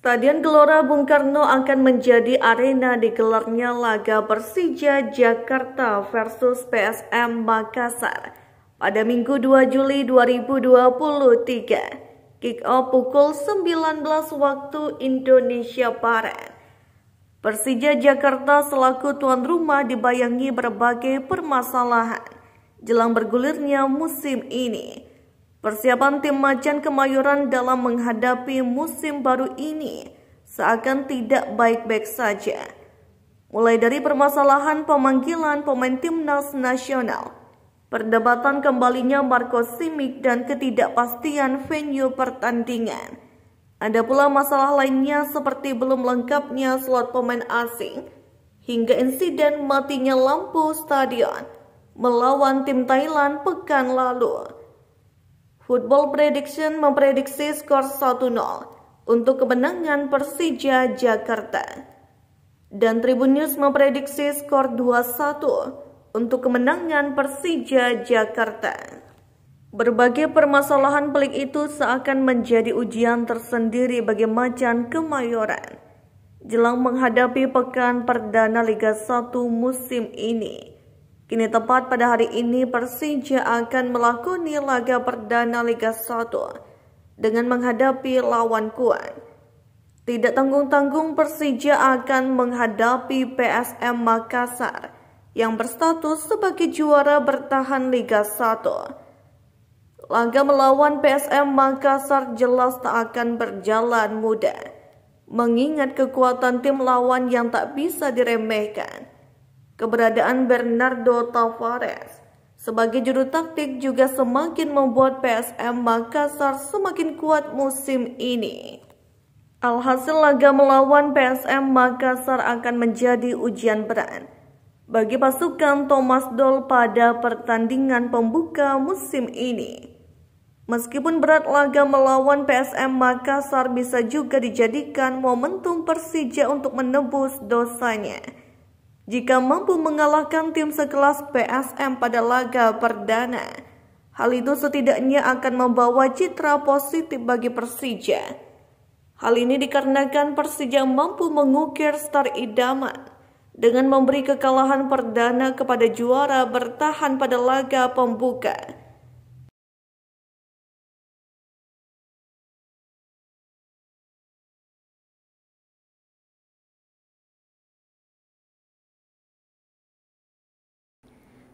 Stadion Gelora Bung Karno akan menjadi arena digelarnya laga Persija Jakarta versus PSM Makassar pada Minggu 2 Juli 2023. Kick off pukul 19 waktu Indonesia Barat. Persija Jakarta selaku tuan rumah dibayangi berbagai permasalahan jelang bergulirnya musim ini. Persiapan tim Macan Kemayoran dalam menghadapi musim baru ini seakan tidak baik-baik saja. Mulai dari permasalahan pemanggilan pemain timnas nasional, perdebatan kembalinya Marco Simic dan ketidakpastian venue pertandingan. Ada pula masalah lainnya seperti belum lengkapnya slot pemain asing, hingga insiden matinya lampu stadion melawan tim Thailand pekan lalu. Football Prediction memprediksi skor 1-0 untuk kemenangan Persija Jakarta. Dan Tribun News memprediksi skor 2-1 untuk kemenangan Persija Jakarta. Berbagai permasalahan pelik itu seakan menjadi ujian tersendiri bagi Macan Kemayoran jelang menghadapi pekan perdana Liga 1 musim ini. Kini tepat pada hari ini Persija akan melakoni laga perdana Liga 1 dengan menghadapi lawan kuat. Tidak tanggung-tanggung Persija akan menghadapi PSM Makassar yang berstatus sebagai juara bertahan Liga 1. Laga melawan PSM Makassar jelas tak akan berjalan mudah mengingat kekuatan tim lawan yang tak bisa diremehkan. Keberadaan Bernardo Tavares sebagai juru taktik juga semakin membuat PSM Makassar semakin kuat musim ini. Alhasil laga melawan PSM Makassar akan menjadi ujian berat bagi pasukan Thomas Doll pada pertandingan pembuka musim ini. Meskipun berat laga melawan PSM Makassar bisa juga dijadikan momentum Persija untuk menebus dosanya jika mampu mengalahkan tim sekelas PSM pada laga perdana. Hal itu setidaknya akan membawa citra positif bagi Persija. Hal ini dikarenakan Persija mampu mengukir star idaman dengan memberi kekalahan perdana kepada juara bertahan pada laga pembuka.